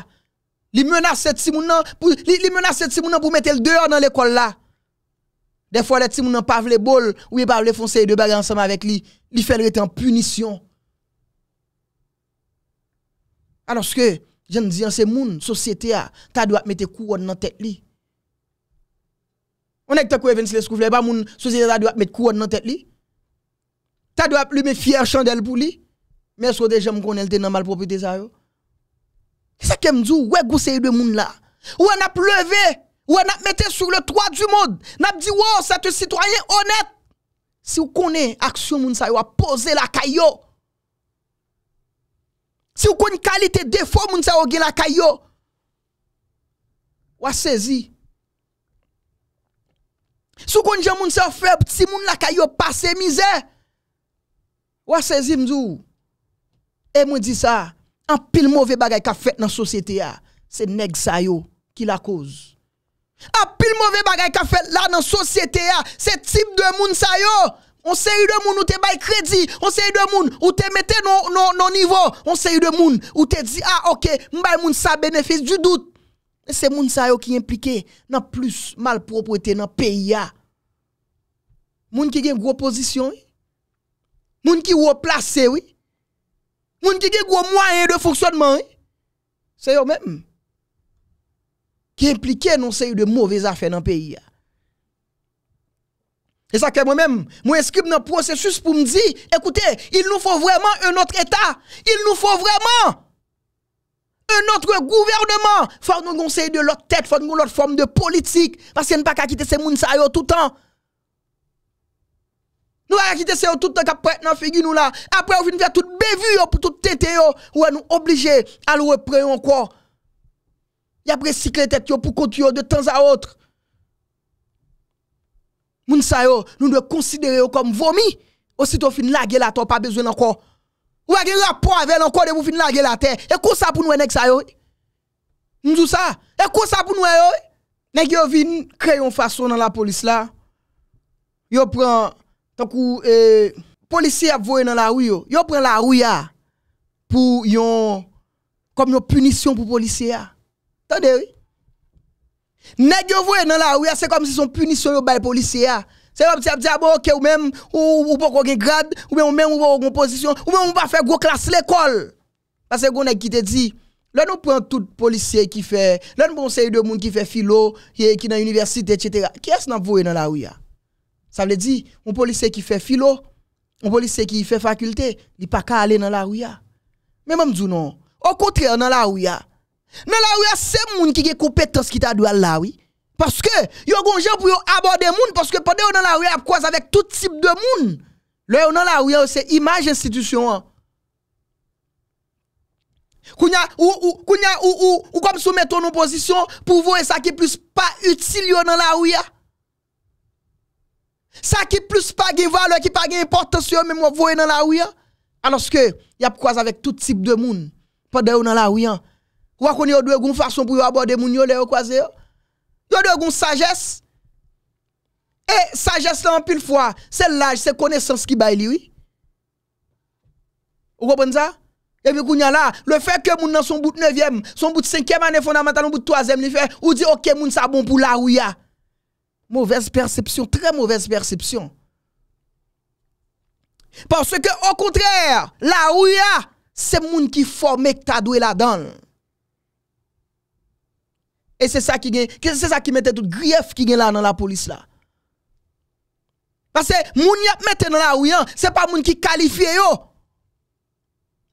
Li menace Timounan pour li, li menace nan pou mete le dehors dans l'école là. Des fois les nan pa les bol ou ils pas les foncer de bagarre ensemble avec li Li fait le en punition. Alors que je ne dis ce moun société a, ta doit mettre couronne dans tête li. On est que les Lescouf, pas moun société ta doit mettre couronne dans tête li. Ta doit plumer fier chandelle pour li Mais est-ce que déjà me connaît le dans mal propriété ça yo? Seke mdou, we gouse yi de moun la. We nap leve, we nap mette sur le toa di moud. Nap di, wow, sate sitwanyen onet. Si w konen aksyon moun sa, yo apose la kayo. Si w konen kalite defo, moun sa oge la kayo. Wa sezi. Si w konen jen moun sa feb, si moun la kayo pase mize. Wa sezi mdou. E mwen di sa. en pile mauvais bagay qu'a fait dans société a, ah. c'est nèg sa yo qui la cause. En pile mauvais bagay qu'a fait là dans société a, ah. c'est type de moun sa yo. On série de moun ou te bay crédit, on série de moun ou te mette non non niveau, on série de moun ou te dit ah OK, m'bay moun sa bénéfice du doute. C'est moun sa yo qui impliqué dans plus malpropreté dans pays a. Ah. Moun qui gen gros position, moun qui ou place oui. Moun qui a gros moyen de fonctionnement, hein? c'est eux-mêmes qui impliquent dans série de mauvaises affaires dans le pays. Et hein. ça que moi-même, moi inscrit dans le processus pour me dire, écoutez, il nous faut vraiment un autre État. Il nous faut vraiment un autre gouvernement. Faut nous conseil de l'autre tête, faut nous l'autre forme de politique. Parce qu'il n'y a pas qu'à quitter ces gens tout le temps. Nou a yakite se yo toutan ka prete nan figi nou la. Apre ou fin vya tout bevi yo pou tout tete yo. Ou a nou oblije a lou we pre yo anko. Ya pre sikre tet yo pou kont yo de tans a otre. Moun sa yo, nou dwe konsidere yo kom vomi. Ou sito fin lage la to, pa bezwen anko. Ou a gen la po avel anko de mou fin lage la te. E kou sa pou nou enek sa yo? Moun sou sa? E kou sa pou nou enek? E kou sa pou nou enek? Nenke yo vin kre yon fason nan la polis la. Yo pren... an kou e, polisiye vwe nan la ou yo, yo pren la ou ya, pou yon, kom yon punisyon pou polisiye ya, tande wè? Nèk yo vwe nan la ou ya, se kom si son punisyon yo bè polisiye ya, se yon ap di ap ah, di ap, boke ou men, ou pou kongen grad, ou men ou men ou wou bon, kon posisyon, ou men ou wou pa fe gwo klas lè kol, pase gounèk ki te di, lè nou pren tout polisiye ki fè, lè nou pon se yon moun ki fè filo, ki nan universite, etche tega, kè se nan vwe nan la ou ya? Ça veut dire, un policier qui fait philo, un policier qui fait faculté, il pas qu'à aller dans la rue. Mais même dis non. Au contraire, dans la rue. Dans la rue, c'est mon qui a compétence qui t'a à la oui. Parce que, a des gens pour aborder gens, parce que pendant yon dans la rue, a croise avec tout type de monde. Le dans la rue, c'est image institution. Hein. Kounya, ou, ou, kounya, ou, ou, ou, comme soumettre nos positions pour voir ça qui est plus pas utile dans la rue. Ça qui plus pas de valeur, qui pas d'importance, même vous voyez dans la rue. Alors que, y a quoi avec tout type de monde. Pendant dans la rue. Ou à qu'on y a deux façon pour aborder moun yo, le croisé. Yo une sagesse. Et sagesse là, en pile fois, c'est l'âge, c'est connaissance qui baille oui. Vous comprenez ça? Et puis, là, le fait que moun nan son bout 9e, son bout 5e année fondamentale, au bout 3e, il fait, ou dit, ok, moun sa bon pour la ouya. Mauvaise perception, très mauvaise perception. Parce que, au contraire, là où il y a, c'est monde qui forme que t'as doué là-dedans. Et c'est ça qui c'est ça qui mettait toute grief qui est là dans la police là. Parce que monde y mette dans la ce hein, c'est pas monde qui qualifie yo.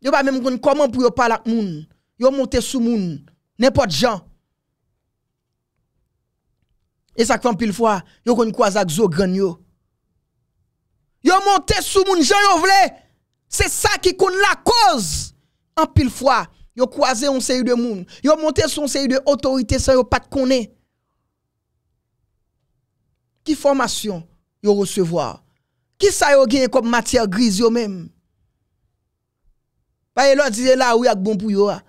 Yo pas même comment pour yo parler avec moun. Yo monter sous moun, n'importe gens. E sak fan pil fwa, yo kon kwa zak zo ganyo. Yo monte sou moun jen yo vle. Se sa ki kon la koz. An pil fwa, yo kwa zè on se yu de moun. Yo monte sou on se yu de otorite sa yo pat konen. Ki formasyon yo resevo a? Ki sa yo genye kom matia griz yo men? Faye lwa di se la ou yak bon pou yo a.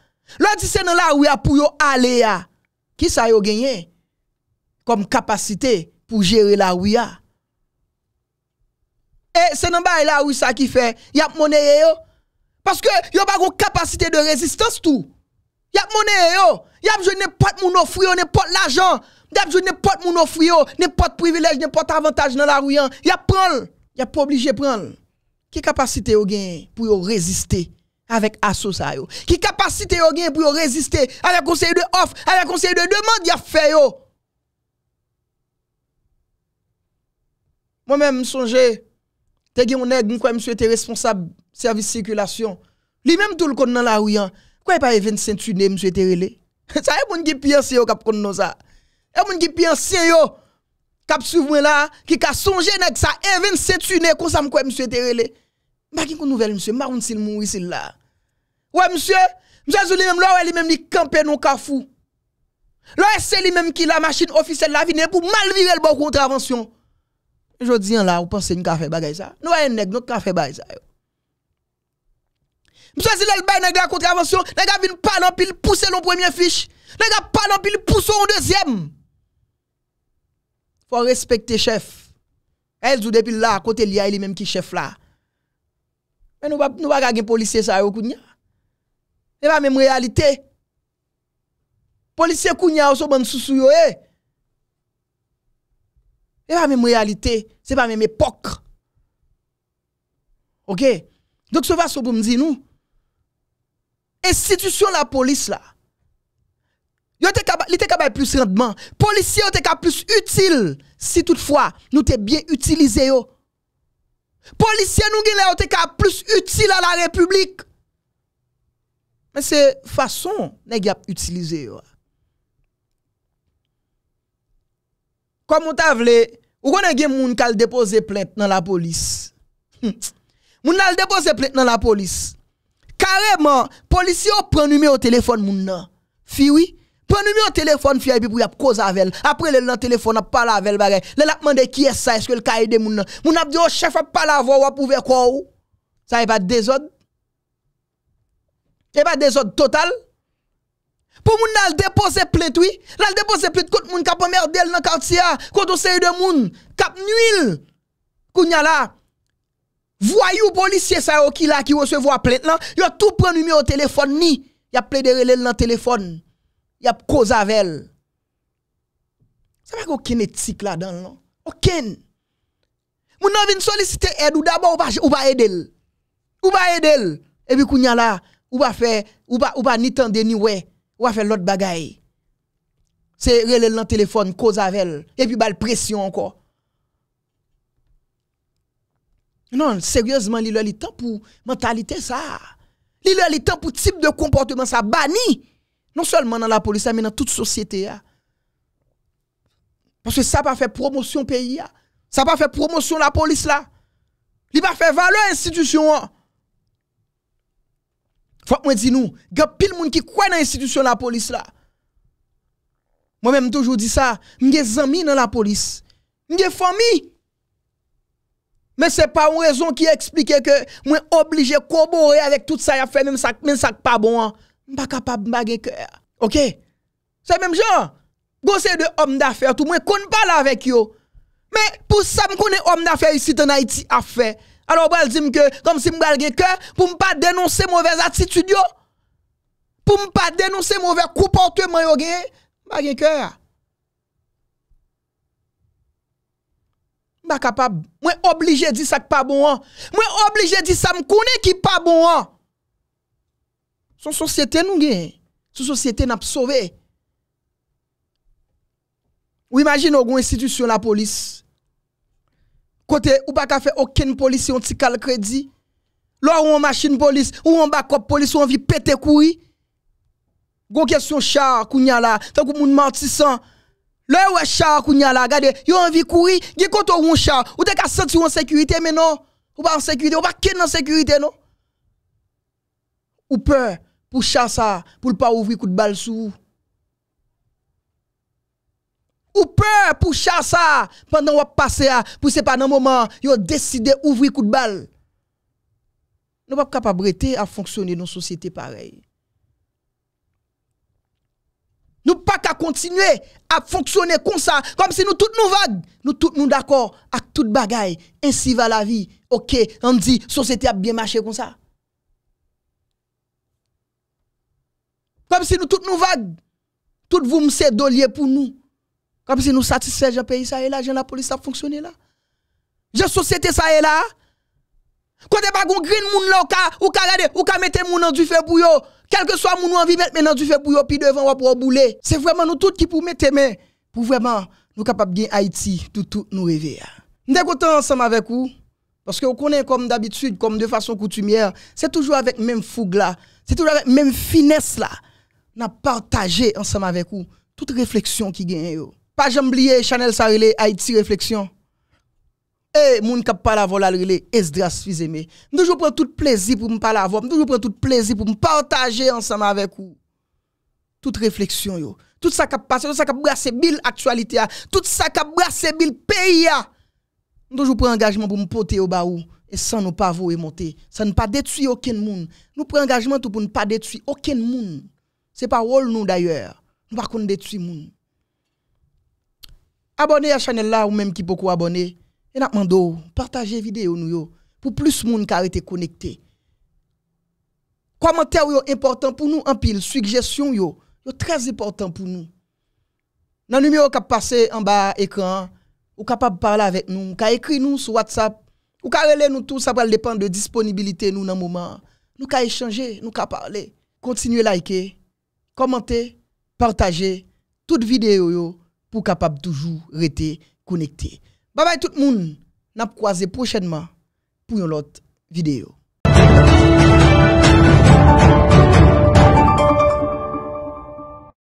Lwa di se nan la ou yak pou yo ale ya. Ki sa yo genye? comme capacité pour gérer la RIA. Ah. Et c'est dans la oui ça qui fait, y a monnaie yo. Parce que a pas une capacité de résistance tout. Y a monnaie yo. Y a pas n'importe moun offri, n'importe l'argent. Y a besoin n'importe moun pas n'importe privilège, pas avantage dans la rue. Hein. Y a prendre, y a pas obligé prendre. Qui capacité yo gain pour résister avec asso yo? Qui capacité yo pour résister avec conseil de offre, avec conseil de demande y a fait yo? Moi-même, songé, te gen un aide, quoi monsieur responsable service circulation. L'i même tout le connaît dans la rue. Hein. Quoi pas 25 tuné monsieur était relé. Ça y moun qui pense yo k'ap konn ça. Et moun qui pense yo k'ap souverain là qui ka songé nèg ça 25 eh, tuné comme ça m'kwa monsieur était relé. Ba ki kon nouvelle monsieur, ma s'il mouri s'il là. Ouais monsieur, monsieur lui même là, lui même li camper non kafou. Là c'est lui même qui la machine officielle la vine pour mal virer le bon contravention. Jodi là, la, ou pense nous café bagay ça. Nous un nèg, nous café bagay ça. Nous si l'el bay nèg la contravention, nèg a vinn pas non pile pousser non premières fiche. Nèg a pas non pile pousser en deuxième. Faut respecter chef. Elle joue depuis là, à côté lia, il même qui chef là. Mais nous ne nous pas gagne policier ça au kounya. C'est pas même réalité. Policier kounya ou so bon sous yo eh n'est pas la même réalité, ce n'est pas la même époque. OK Donc, ce va pour me dire nous. Institution la police là. Yo plus rendement. les policiers sont plus utiles si toutefois nous sommes bien utilisés. yo. policiers nous plus utiles à la République. Mais c'est façon dont ils utilisé comme on t'a vle, ou connaissez gen moun kal déposer plainte dans la police. Mon hm. Moun al déposer plainte dans la police. Carrément, policier prend numéro de téléphone moun nan. Fi oui, prend numéro téléphone fi puis pour y a cause avec Après le téléphone a parler avec elle bagay. Le demandé qui est ça, est-ce que le ka aide moun nan. Moun a dit oh chef a voix, avoir ou pouvoir quoi ou. Ça y e pas désordre. C'est pas désordre total. Po moun nan depo se plet, oui? Nan depo se plet, kout moun kap omer del nan kout siya, kout ou se yu de moun, kap n'uil. Koun n'yala, voyou polisye sa yo ki la ki woswe vwa plet lan, yo tou pren nume o telefon ni, yap plet dere lel nan telefon, yap koza vel. Sama kou ken etik la dan, non? Oken. Moun nan vin solisite edu, daba ou pa edel. Ou pa edel. Ebi koun n'yala, ou pa fe, ou pa ni tende ni wey. ou à faire l'autre bagaille. C'est relé dans téléphone, cause avec elle, et puis bal pression encore. Non, sérieusement, il a le temps pour mentalité ça. Il le temps pour type de comportement ça banni. Non seulement dans la police, mais dans toute société. Parce que ça pas fait promotion pays. Ça pas fait promotion la police là. Il pas faire valeur institution. Hein. Fwa mwen di nou, ge pil moun ki kwae nan institusyon la polis la. Mwen mèm toujou di sa, mwen gen zami nan la polis. Mwen gen fomi. Mwen se pa mwen rezon ki explike ke mwen oblije kobore avèk tout sa ya fè mèm sak mèm sak pa bon an. Mwen pa kapab mba ge kè. Ok? Se mèm jan, go se de om da fè, tou mwen kon pa la avèk yo. Mè pou sa mwen kon e om da fè yu si te naiti a fè. alo ou ba el zim ke, kom si m gal gen ke, pou m pa denonse mouvez atitude yo, pou m pa denonse mouvez koupantwe man yo gen, ba gen ke, m pa gen ke, m pa kapab, mwen oblije di sa ki pa bon an, mwen oblije di sa m kounen ki pa bon an, sou sosyete nou gen, sou sosyete nap sove, ou imagine ou goun institusyon la polis, Côté, ou pas qu'à faire aucune police, on cal crédit. Là ou en machine police, ou en backup police, ou on vit péter courir Gon question char, kounya là, tant que moun martissant. Là ou e char, kounya là, regardez, yo envie courir, gè koto ou un char, ou t'es ka sentir en sécurité, mais non, ou pas en sécurité, ou pas ken en sécurité, non. Ou peur, pour char ça, pour pas ouvrir coup de balle sous ou peur pour chasser pendant passe passer pour c'est pas dans moment yo décidé ouvrir coup de balle nous pas capable à fonctionner dans société pareille nous pas qu'à continuer à fonctionner comme ça comme si nous toutes nous vagues nous toutes nous d'accord avec toute bagaille ainsi va la vie OK on dit société a bien marché comme ça comme si nous toutes nous vagues toutes vous me dolier pour nous comme si nous satisfaisons le pays, ça et là, la police ça fonctionne là. J'ai société ça et là. Quand pas un green moun là, ou ka regarder, ou ka mettre moun dans du feu pour yo. Quel que soit moun envie mettre mais dans du feu pour yo, puis devant ou pour bouler. C'est vraiment nous tous qui pouvons mettre mais pour vraiment nous capables de Haïti tout tout nous réveiller. Hein. Nous content ensemble avec vous parce que vous connaissez comme d'habitude, comme de façon coutumière, c'est toujours avec même fougue là, c'est toujours avec même finesse là. N'a partagé ensemble avec vous toute réflexion qui gagne pas j'oublier Chanel Sarile, Haïti Réflexion. Et moun kap pas la rile, Esdras Fizeme. toujours prend tout plaisir pour me parler avant, toujours prend tout plaisir pour me partager ensemble avec vous. Toute réflexion yo, tout ça kap passe, tout ça kap brasse bil actualité tout ça kap brasse bil pays a. toujours prend engagement pour me porter au ou. et sans nous pas vous monter, ça ne pas détruire aucun monde. Nous prenons engagement tout pour ne pas détruire aucun monde. C'est pas rôle nous d'ailleurs. Nous pas qu'on détruire monde. Abonnez à la chaîne là ou même qui beaucoup abonné. Et n'a mando, partagez vidéo nous yo pour plus monde qui été connecté. Commentaire yo important pour nous en pile, suggestion yo, yo très important pour nous. Dans le numéro qui passé en bas écran, ou capable parler avec nous, ka écrit nous sur WhatsApp, ou ka relé nous tout, ça va dépendre de disponibilité nous dans le moment. Nous ka échanger, nous ka parler. Continuez liker, commenter, partager toute vidéo yo pour capable toujours rester connecté. Bye bye tout le monde. N'a croisé prochainement pour une autre vidéo.